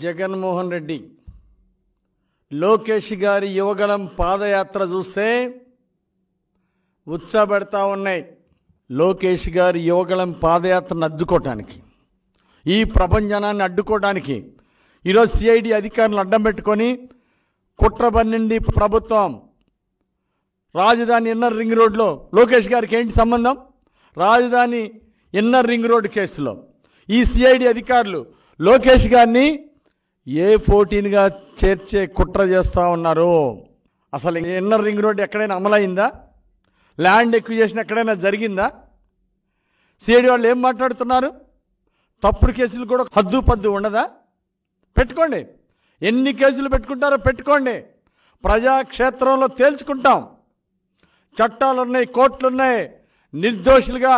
జగన్మోహన్ రెడ్డి లోకేష్ గారి యువగలం పాదయాత్ర చూస్తే ఉచ్చబెడతా ఉన్నాయి లోకేష్ గారి యువగలం పాదయాత్రను అడ్డుకోవటానికి ఈ ప్రపంచనాన్ని అడ్డుకోవడానికి ఈరోజు సిఐడి అధికారులను అడ్డం పెట్టుకొని కుట్ర పన్నింది ప్రభుత్వం రాజధాని ఇన్నర్ రింగ్ రోడ్లో లోకేష్ గారికి ఏంటి సంబంధం రాజధాని ఇన్నర్ రింగ్ రోడ్ కేసులో ఈ సిఐడి అధికారులు లోకేష్ గారిని ఏ ఫోర్టీన్గా చేర్చే కుట్ర చేస్తూ ఉన్నారు అసలు ఇన్నర్ రింగ్ రోడ్ ఎక్కడైనా అమలైందా ల్యాండ్ ఎక్విజేషన్ ఎక్కడైనా జరిగిందా సిఐడి వాళ్ళు ఏం మాట్లాడుతున్నారు తప్పుడు కేసులు కూడా హద్దు పద్దు ఉండదా పెట్టుకోండి ఎన్ని కేసులు పెట్టుకుంటారో పెట్టుకోండి ప్రజాక్షేత్రంలో తేల్చుకుంటాం చట్టాలు కోర్టులు ఉన్నాయి నిర్దోషులుగా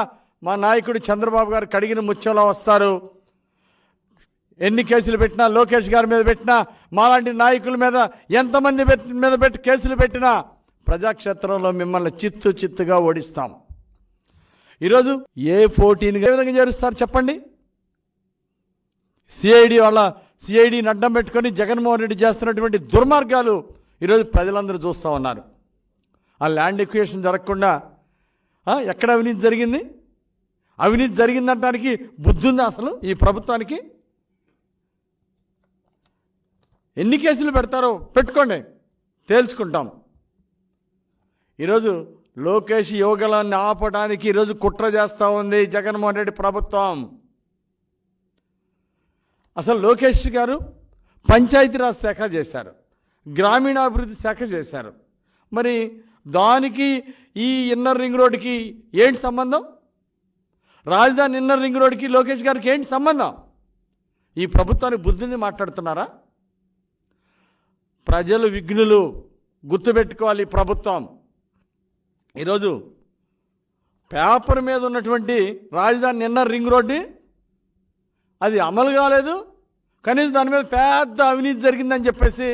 మా నాయకుడు చంద్రబాబు గారు కడిగిన ముచ్చలా వస్తారు ఎన్ని కేసులు పెట్టినా లోకేష్ గారి మీద పెట్టినా మాలాంటి నాయకుల మీద ఎంతమంది మీద పెట్టి కేసులు పెట్టినా ప్రజాక్షేత్రంలో మిమ్మల్ని చిత్తు చిత్తుగా ఓడిస్తాం ఈరోజు ఏ ఫోర్టీన్ ఏ విధంగా చేరుస్తారు చెప్పండి సిఐడి వాళ్ళ సిఐడి అడ్డం పెట్టుకొని జగన్మోహన్ రెడ్డి చేస్తున్నటువంటి దుర్మార్గాలు ఈరోజు ప్రజలందరూ చూస్తూ ఉన్నారు ఆ ల్యాండ్ ఎక్యుయేషన్ జరగకుండా ఎక్కడ అవినీతి జరిగింది అవినీతి జరిగిందంటానికి బుద్ధి ఉంది అసలు ఈ ప్రభుత్వానికి ఎన్ని కేసులు పెడతారో పెట్టుకోండి తేల్చుకుంటాం ఈరోజు లోకేష్ యోగలాన్ని ఆపడానికి ఈరోజు కుట్ర చేస్తూ ఉంది జగన్మోహన్ రెడ్డి ప్రభుత్వం అసలు లోకేష్ గారు పంచాయతీరాజ్ శాఖ చేశారు గ్రామీణాభివృద్ధి శాఖ చేశారు మరి దానికి ఈ ఇన్నర్ రింగ్ రోడ్డుకి ఏంటి సంబంధం రాజధాని ఇన్నర్ రింగ్ రోడ్డుకి లోకేష్ గారికి ఏంటి సంబంధం ఈ ప్రభుత్వానికి బుద్ధిని మాట్లాడుతున్నారా ప్రజలు విఘ్నులు గుర్తుపెట్టుకోవాలి ప్రభుత్వం ఈరోజు పేపర్ మీద ఉన్నటువంటి రాజధాని నిన్న రింగ్ రోడ్డు అది అమలు కాలేదు కనీసం దాని మీద పెద్ద అవినీతి జరిగిందని చెప్పేసి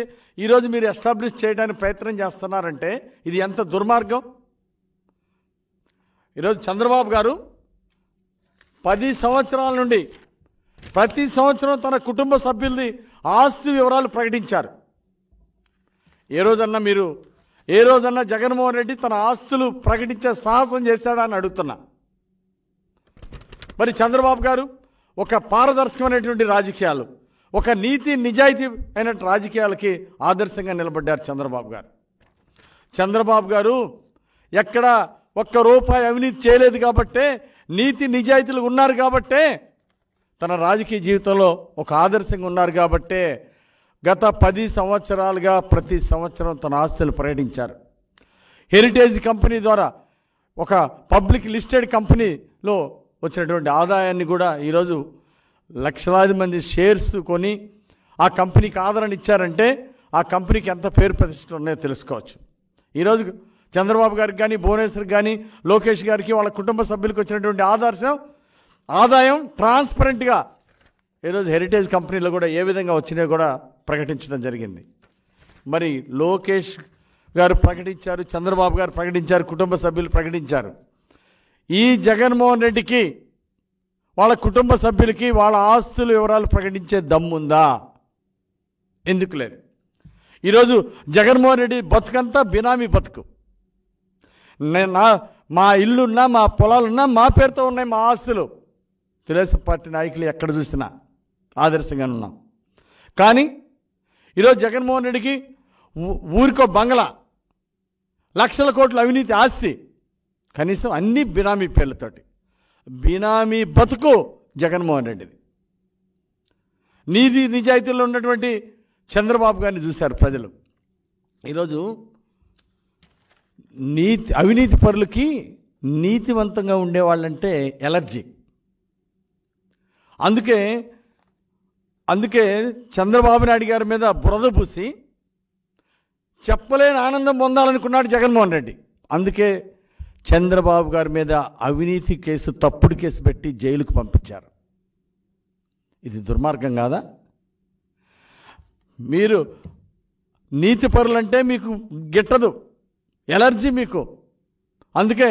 ఈరోజు మీరు ఎస్టాబ్లిష్ చేయడానికి ప్రయత్నం చేస్తున్నారంటే ఇది ఎంత దుర్మార్గం ఈరోజు చంద్రబాబు గారు పది సంవత్సరాల నుండి ప్రతి సంవత్సరం తన కుటుంబ సభ్యులది ఆస్తి వివరాలు ప్రకటించారు ఏ రోజన్నా మీరు ఏ రోజన్నా జగన్మోహన్ రెడ్డి తన ఆస్తులు ప్రకటించే సాహసం చేశాడా అని అడుగుతున్నా మరి చంద్రబాబు గారు ఒక పారదర్శకమైనటువంటి రాజకీయాలు ఒక నీతి నిజాయితీ అయిన రాజకీయాలకి ఆదర్శంగా నిలబడ్డారు చంద్రబాబు గారు చంద్రబాబు గారు ఎక్కడ ఒక్క రూపాయి అవినీతి చేయలేదు కాబట్టే నీతి నిజాయితీలు ఉన్నారు కాబట్టే తన రాజకీయ జీవితంలో ఒక ఆదర్శంగా ఉన్నారు కాబట్టే గత పది సంవత్సరాలుగా ప్రతి సంవత్సరం తన ఆస్తులు పర్యటించారు హెరిటేజ్ కంపెనీ ద్వారా ఒక పబ్లిక్ లిస్టెడ్ కంపెనీలో వచ్చినటువంటి ఆదాయాన్ని కూడా ఈరోజు లక్షలాది మంది షేర్స్ కొని ఆ కంపెనీకి ఆదరణ ఇచ్చారంటే ఆ కంపెనీకి ఎంత పేరు ప్రతిష్టలు ఉన్నాయో తెలుసుకోవచ్చు ఈరోజు చంద్రబాబు గారికి కానీ భువనేశ్వర్ కానీ లోకేష్ గారికి వాళ్ళ కుటుంబ సభ్యులకు వచ్చినటువంటి ఆదర్శం ఆదాయం ట్రాన్స్పరెంట్గా ఈరోజు హెరిటేజ్ కంపెనీలో కూడా ఏ విధంగా వచ్చినాయో కూడా ప్రకటించడం జరిగింది మరి లోకేష్ గారు ప్రకటించారు చంద్రబాబు గారు ప్రకటించారు కుటుంబ సభ్యులు ప్రకటించారు ఈ జగన్మోహన్ రెడ్డికి వాళ్ళ కుటుంబ సభ్యులకి వాళ్ళ ఆస్తుల వివరాలు ప్రకటించే దమ్ముందా ఎందుకు లేదు ఈరోజు జగన్మోహన్ రెడ్డి బతుకంతా బినామీ బతుకు నేను మా ఇల్లున్నా మా పొలాలున్నా మా పేరుతో ఉన్నాయి మా ఆస్తులు తెలుగుదేశం పార్టీ నాయకులు ఎక్కడ చూసినా ఆదర్శంగా ఉన్నాం కానీ ఈరోజు జగన్మోహన్ రెడ్డికి ఊరికో బంగ్లా లక్షల కోట్ల అవినీతి ఆస్తి కనీసం అన్ని బినామీ పేర్లతోటి బినామీ బతుకు జగన్మోహన్ రెడ్డిది నీది నిజాయితీలో ఉన్నటువంటి చంద్రబాబు గారిని చూశారు ప్రజలు ఈరోజు నీతి అవినీతి పరులకి నీతివంతంగా ఉండేవాళ్ళంటే ఎలర్జీ అందుకే అందుకే చంద్రబాబు నాయుడు గారి మీద బురద పూసి చెప్పలేని ఆనందం పొందాలనుకున్నాడు జగన్మోహన్ రెడ్డి అందుకే చంద్రబాబు గారి మీద అవినీతి కేసు తప్పుడు కేసు పెట్టి జైలుకు పంపించారు ఇది దుర్మార్గం కాదా మీరు నీతి పరులంటే మీకు గిట్టదు ఎలర్జీ మీకు అందుకే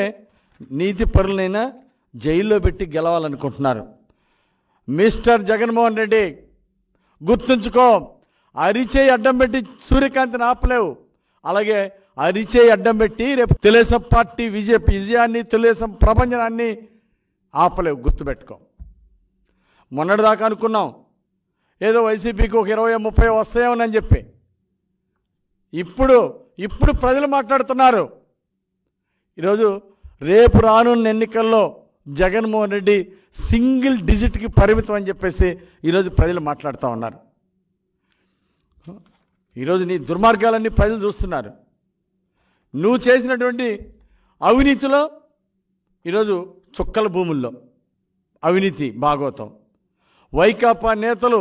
నీతి పరులైనా జైల్లో పెట్టి గెలవాలనుకుంటున్నారు మిస్టర్ జగన్మోహన్ రెడ్డి గుర్తుంచుకో అరిచే అడ్డం పెట్టి సూర్యకాంతిని ఆపలేవు అలాగే అరిచే అడ్డం పెట్టి రేపు తెలుగుదేశం పార్టీ విజయ విజయాన్ని తెలుగుదేశం ప్రపంచాన్ని ఆపలేవు గుర్తుపెట్టుకో మొన్నటిదాకా అనుకున్నాం ఏదో వైసీపీకి ఒక ఇరవై ముప్పై వస్తాయేమోనని చెప్పి ఇప్పుడు ఇప్పుడు ప్రజలు మాట్లాడుతున్నారు ఈరోజు రేపు రానున్న ఎన్నికల్లో జగన్మోహన్ రెడ్డి సింగిల్ డిజిట్కి పరిమితం అని చెప్పేసి ఈరోజు ప్రజలు మాట్లాడుతూ ఉన్నారు ఈరోజు నీ దుర్మార్గాలన్నీ ప్రజలు చూస్తున్నారు నువ్వు చేసినటువంటి అవినీతిలో ఈరోజు చుక్కల భూముల్లో అవినీతి భాగవతం వైకాపా నేతలు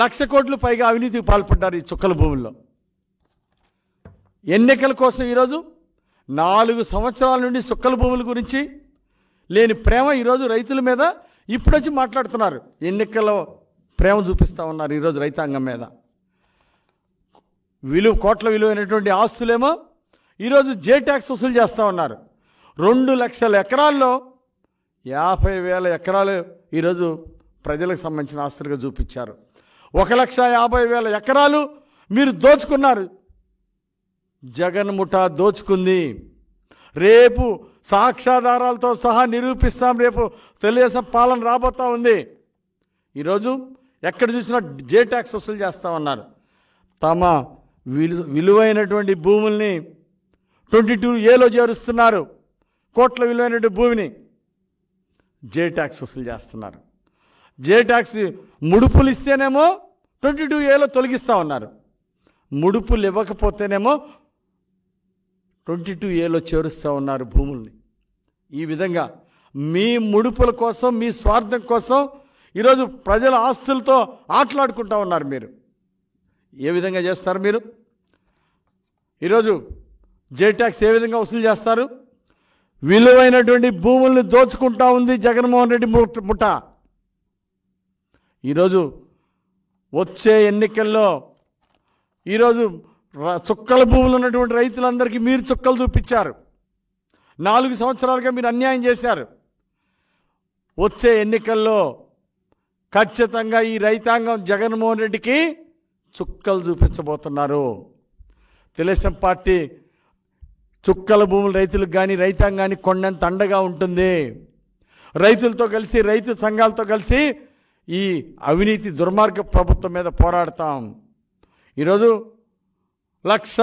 లక్ష కోట్లు పైగా అవినీతికి పాల్పడ్డారు ఈ చుక్కల భూముల్లో ఎన్నికల కోసం ఈరోజు నాలుగు సంవత్సరాల నుండి చుక్కల భూముల గురించి లేని ప్రేమ ఈరోజు రైతుల మీద ఇప్పుడొచ్చి మాట్లాడుతున్నారు ఎన్నికల్లో ప్రేమ చూపిస్తూ ఉన్నారు ఈరోజు రైతాంగం మీద విలువ కోట్ల విలువైనటువంటి ఆస్తులేమో ఈరోజు జే ట్యాక్స్ వసూలు చేస్తూ ఉన్నారు రెండు లక్షల ఎకరాల్లో యాభై వేల ఎకరాలు ఈరోజు ప్రజలకు సంబంధించిన ఆస్తులుగా చూపించారు ఒక లక్ష యాభై వేల ఎకరాలు మీరు దోచుకున్నారు జగన్ ముఠా దోచుకుంది రేపు సాక్ష్యాధారాలతో సహా నిరూపిస్తాం రేపు తెలుగుదేశం పాలన రాబోతూ ఉంది ఈరోజు ఎక్కడ చూసినా జే ట్యాక్స్ వసూలు చేస్తామన్నారు తమ విలు విలువైనటువంటి భూముల్ని ట్వంటీ టూ ఏలో చేరుస్తున్నారు కోట్ల విలువైనటువంటి భూమిని జే ట్యాక్స్ వసూలు చేస్తున్నారు జే ట్యాక్స్ ముడుపులు ఇస్తేనేమో ట్వంటీ టూ ఏలో తొలగిస్తూ ఉన్నారు ముడుపులు ఇవ్వకపోతేనేమో ట్వంటీ టూ ఏలో చేరుస్తూ ఉన్నారు భూముల్ని ఈ విధంగా మీ ముడుపుల కోసం మీ స్వార్థం కోసం ఈరోజు ప్రజల ఆస్తులతో ఆటలాడుకుంటా ఉన్నారు మీరు ఏ విధంగా చేస్తారు మీరు ఈరోజు జే ట్యాక్స్ ఏ విధంగా వసూలు చేస్తారు విలువైనటువంటి భూముల్ని దోచుకుంటా ఉంది జగన్మోహన్ రెడ్డి ముఠ ఈరోజు వచ్చే ఎన్నికల్లో ఈరోజు చుక్కల భూములు ఉన్నటువంటి రైతులందరికీ మీరు చుక్కలు చూపించారు నాలుగు సంవత్సరాలుగా మీరు అన్యాయం చేశారు వచ్చే ఎన్నికల్లో ఖచ్చితంగా ఈ రైతాంగం జగన్మోహన్ రెడ్డికి చుక్కలు చూపించబోతున్నారు తెలుగుదేశం పార్టీ చుక్కల భూములు రైతులకు కానీ రైతాంగానికి కొండంత అండగా ఉంటుంది రైతులతో కలిసి రైతు సంఘాలతో కలిసి ఈ అవినీతి దుర్మార్గ ప్రభుత్వం మీద పోరాడతాం ఈరోజు లక్ష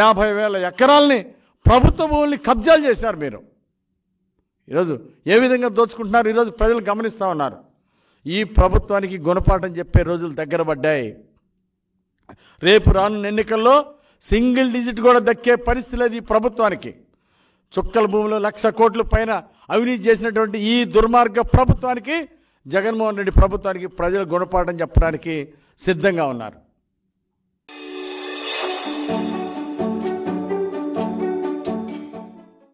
యాభై వేల ఎకరాల్ని ప్రభుత్వ భూముల్ని కబ్జాలు చేశారు మీరు ఈరోజు ఏ విధంగా దోచుకుంటున్నారు ఈరోజు ప్రజలు గమనిస్తూ ఉన్నారు ఈ ప్రభుత్వానికి గుణపాఠం చెప్పే రోజులు దగ్గర పడ్డాయి రేపు రానున్న ఎన్నికల్లో సింగిల్ డిజిట్ కూడా దక్కే పరిస్థితి లేదు ఈ ప్రభుత్వానికి చుక్కల భూమిలో లక్ష కోట్ల పైన అవినీతి చేసినటువంటి ఈ దుర్మార్గ ప్రభుత్వానికి జగన్మోహన్ రెడ్డి ప్రభుత్వానికి ప్రజలు గుణపాఠం చెప్పడానికి సిద్ధంగా ఉన్నారు